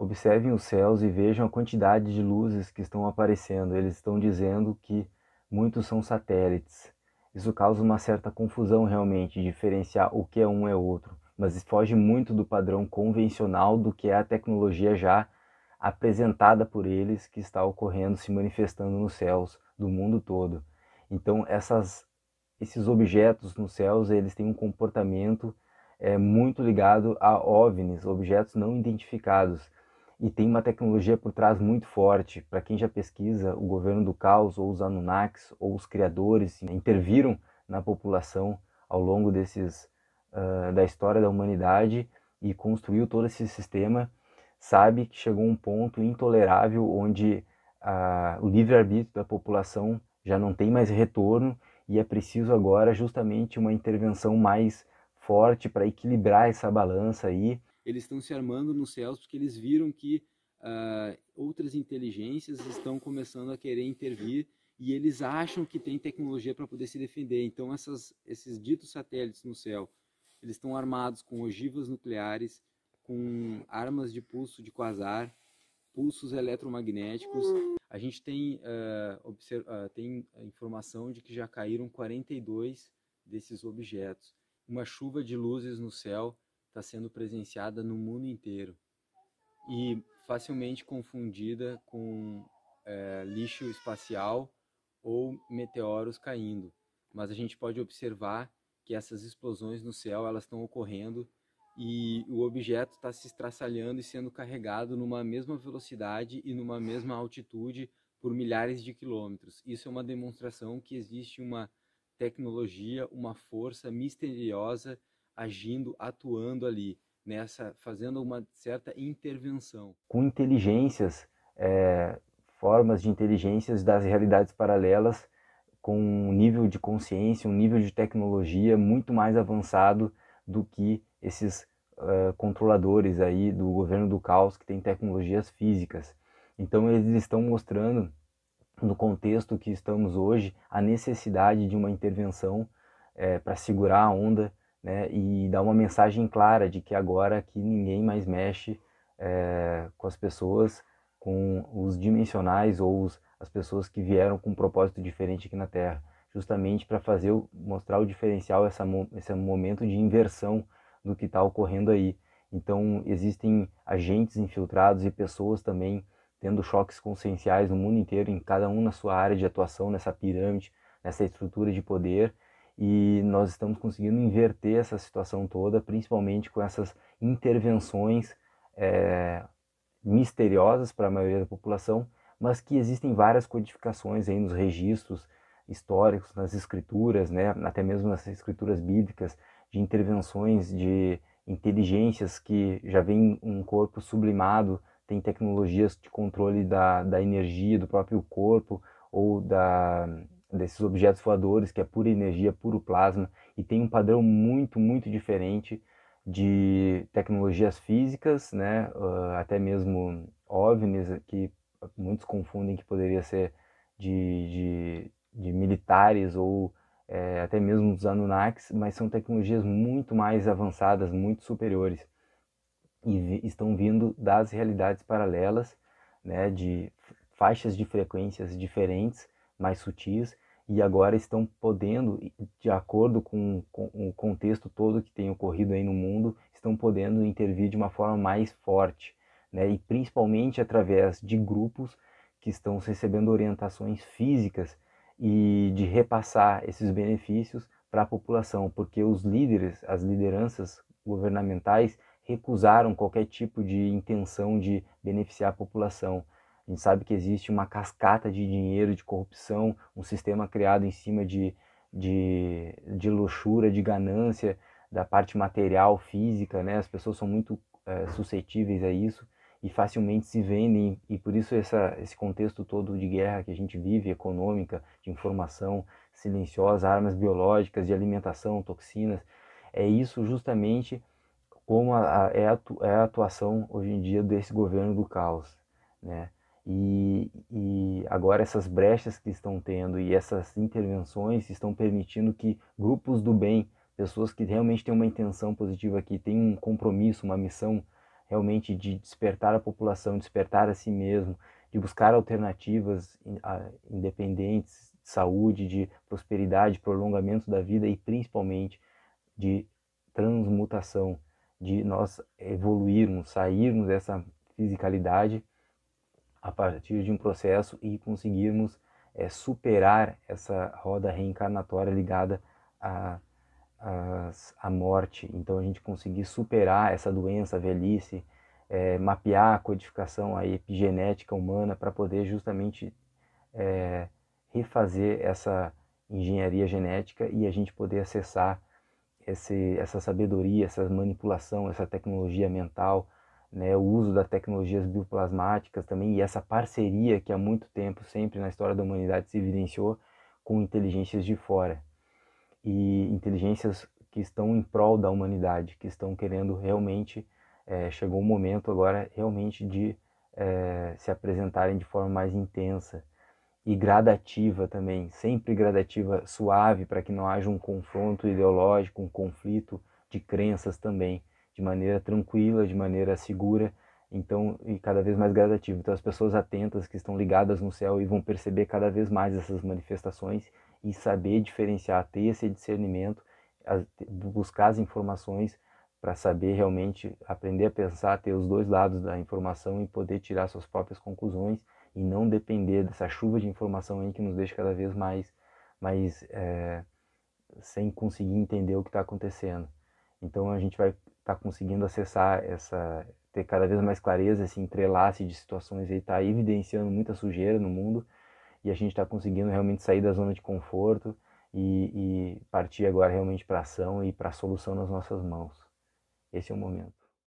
Observem os céus e vejam a quantidade de luzes que estão aparecendo. Eles estão dizendo que muitos são satélites. Isso causa uma certa confusão realmente, diferenciar o que é um é outro, mas foge muito do padrão convencional do que é a tecnologia já apresentada por eles que está ocorrendo, se manifestando nos céus do mundo todo. Então, essas, esses objetos nos céus, eles têm um comportamento é, muito ligado a OVNIs, objetos não identificados e tem uma tecnologia por trás muito forte. Para quem já pesquisa, o governo do caos ou os Anunnakis ou os criadores interviram na população ao longo desses uh, da história da humanidade e construiu todo esse sistema, sabe que chegou um ponto intolerável onde uh, o livre-arbítrio da população já não tem mais retorno e é preciso agora justamente uma intervenção mais forte para equilibrar essa balança aí eles estão se armando nos céus porque eles viram que uh, outras inteligências estão começando a querer intervir e eles acham que tem tecnologia para poder se defender. Então, essas, esses ditos satélites no céu, eles estão armados com ogivas nucleares, com armas de pulso de quasar, pulsos eletromagnéticos. A gente tem, uh, uh, tem informação de que já caíram 42 desses objetos. Uma chuva de luzes no céu está sendo presenciada no mundo inteiro e facilmente confundida com é, lixo espacial ou meteoros caindo. Mas a gente pode observar que essas explosões no céu elas estão ocorrendo e o objeto está se estraçalhando e sendo carregado numa mesma velocidade e numa mesma altitude por milhares de quilômetros. Isso é uma demonstração que existe uma tecnologia, uma força misteriosa agindo, atuando ali, nessa, fazendo uma certa intervenção. Com inteligências, é, formas de inteligências das realidades paralelas, com um nível de consciência, um nível de tecnologia muito mais avançado do que esses uh, controladores aí do governo do caos que tem tecnologias físicas. Então eles estão mostrando no contexto que estamos hoje a necessidade de uma intervenção é, para segurar a onda né, e dar uma mensagem clara de que agora que ninguém mais mexe é, com as pessoas, com os dimensionais ou os, as pessoas que vieram com um propósito diferente aqui na Terra, justamente para fazer mostrar o diferencial essa, esse momento de inversão do que está ocorrendo aí. Então existem agentes infiltrados e pessoas também tendo choques conscienciais no mundo inteiro, em cada um na sua área de atuação, nessa pirâmide, nessa estrutura de poder e nós estamos conseguindo inverter essa situação toda, principalmente com essas intervenções é, misteriosas para a maioria da população, mas que existem várias codificações aí nos registros históricos, nas escrituras, né, até mesmo nas escrituras bíblicas, de intervenções de inteligências que já vem um corpo sublimado, tem tecnologias de controle da, da energia do próprio corpo ou da desses objetos voadores, que é pura energia, puro plasma, e tem um padrão muito, muito diferente de tecnologias físicas, né? Uh, até mesmo OVNIs, que muitos confundem que poderia ser de, de, de militares ou é, até mesmo dos Anunnakis, mas são tecnologias muito mais avançadas, muito superiores, e vi, estão vindo das realidades paralelas, né? de faixas de frequências diferentes, mais sutis e agora estão podendo, de acordo com, com, o contexto todo que tem ocorrido aí no mundo, estão podendo intervir de uma forma mais forte, né? E principalmente através de grupos que estão recebendo orientações físicas e de repassar esses benefícios para a população, porque os líderes, as lideranças governamentais recusaram qualquer tipo de intenção de beneficiar a população. A gente sabe que existe uma cascata de dinheiro, de corrupção, um sistema criado em cima de, de, de luxúria, de ganância, da parte material, física, né? As pessoas são muito é, suscetíveis a isso e facilmente se vendem e por isso essa, esse contexto todo de guerra que a gente vive, econômica, de informação silenciosa, armas biológicas, de alimentação, toxinas, é isso justamente como a, a, é, a, é a atuação hoje em dia desse governo do caos, né? E, e, agora essas brechas que estão tendo e essas intervenções estão permitindo que grupos do bem, pessoas que realmente têm uma intenção positiva, que têm um compromisso, uma missão realmente de despertar a população, despertar a si mesmo, de buscar alternativas independentes de saúde, de prosperidade, prolongamento da vida e principalmente de transmutação, de nós evoluirmos, sairmos dessa fisicalidade a partir de um processo e conseguirmos é, superar essa roda reencarnatória ligada à a, a, morte. Então a gente conseguir superar essa doença, a velhice, é, mapear a codificação a epigenética humana para poder justamente é, refazer essa engenharia genética e a gente poder acessar esse, essa sabedoria, essa manipulação, essa tecnologia mental, né, o uso das tecnologias bioplasmáticas também e essa parceria que há muito tempo sempre na história da humanidade se evidenciou com inteligências de fora e inteligências que estão em prol da humanidade, que estão querendo realmente é, chegou o momento agora realmente de é, se apresentarem de forma mais intensa e gradativa também, sempre gradativa, suave, para que não haja um confronto ideológico, um conflito de crenças também de maneira tranquila, de maneira segura, então e cada vez mais gradativa. Então as pessoas atentas que estão ligadas no céu e vão perceber cada vez mais essas manifestações e saber diferenciar, ter esse discernimento, buscar as informações para saber realmente aprender a pensar, ter os dois lados da informação e poder tirar suas próprias conclusões e não depender dessa chuva de informação aí que nos deixa cada vez mais, mais é, sem conseguir entender o que está acontecendo. Então a gente vai estar tá conseguindo acessar essa, ter cada vez mais clareza, esse entrelace de situações e está evidenciando muita sujeira no mundo e a gente está conseguindo realmente sair da zona de conforto e, e partir agora realmente para ação e para a solução nas nossas mãos. Esse é o momento.